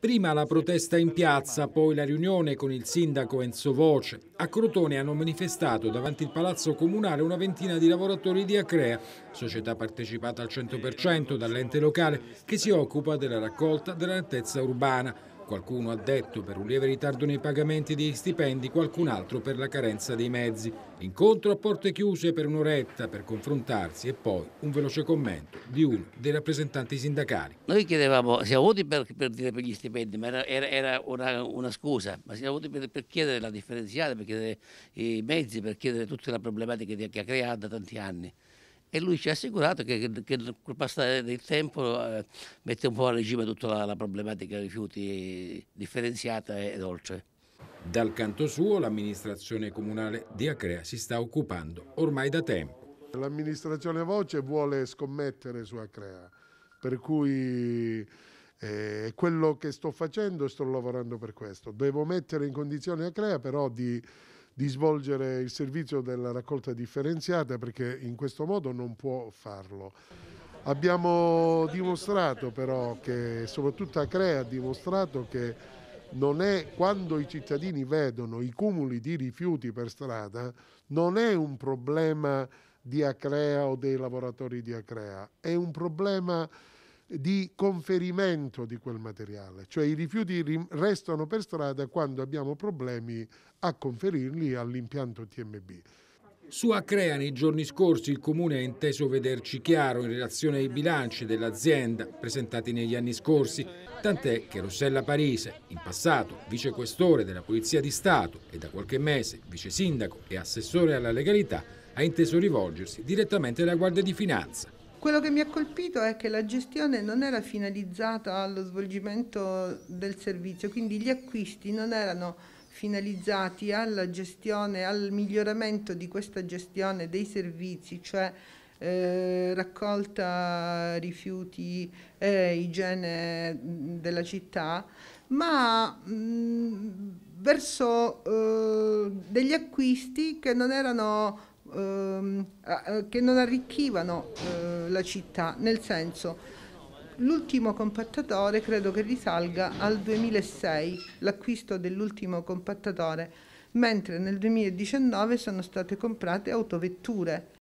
Prima la protesta in piazza, poi la riunione con il sindaco Enzo Voce. A Crotone hanno manifestato davanti il palazzo comunale una ventina di lavoratori di Acrea, società partecipata al 100% dall'ente locale che si occupa della raccolta della nettezza urbana qualcuno ha detto per un lieve ritardo nei pagamenti di stipendi, qualcun altro per la carenza dei mezzi. Incontro a porte chiuse per un'oretta per confrontarsi e poi un veloce commento di uno dei rappresentanti sindacali. Noi chiedevamo, siamo voti per, per, dire per gli stipendi, ma era, era, era una, una, scusa, ma siamo voti per, per, chiedere la differenziata, per chiedere i mezzi, per chiedere tutta la problematica che ha creato da tanti anni e lui ci ha assicurato che, che, col passare del tempo eh, mette un po' a regime tutta la, la problematica rifiuti differenziata ed oltre. Dal canto suo l'amministrazione comunale di Acrea si sta occupando ormai da tempo. L'amministrazione Voce vuole scommettere su Acrea, per cui eh, quello che sto facendo e sto lavorando per questo. Devo mettere in condizione Acrea però di di svolgere il servizio della raccolta differenziata perché in questo modo non può farlo. Abbiamo dimostrato però che, soprattutto Acrea ha dimostrato che non è quando i cittadini vedono i cumuli di rifiuti per strada, non è un problema di Acrea o dei lavoratori di Acrea, è un problema di conferimento di quel materiale, cioè i rifiuti restano per strada quando abbiamo problemi a conferirli all'impianto TMB. Su Acrea nei giorni scorsi il Comune ha inteso vederci chiaro in relazione ai bilanci dell'azienda presentati negli anni scorsi, tant'è che Rossella Parise, in passato vicequestore della Polizia di Stato e da qualche mese vice sindaco e assessore alla legalità, ha inteso rivolgersi direttamente alla Guardia di Finanza quello che mi ha colpito è che la gestione non era finalizzata allo svolgimento del servizio, quindi gli acquisti non erano finalizzati alla gestione, al miglioramento di questa gestione dei servizi, cioè eh, raccolta rifiuti e eh, igiene della città, ma mh, verso eh, degli acquisti che non erano ehm, che non arricchivano eh, la città, nel senso L'ultimo compattatore credo che risalga al 2006, l'acquisto dell'ultimo compattatore, mentre nel 2019 sono state comprate autovetture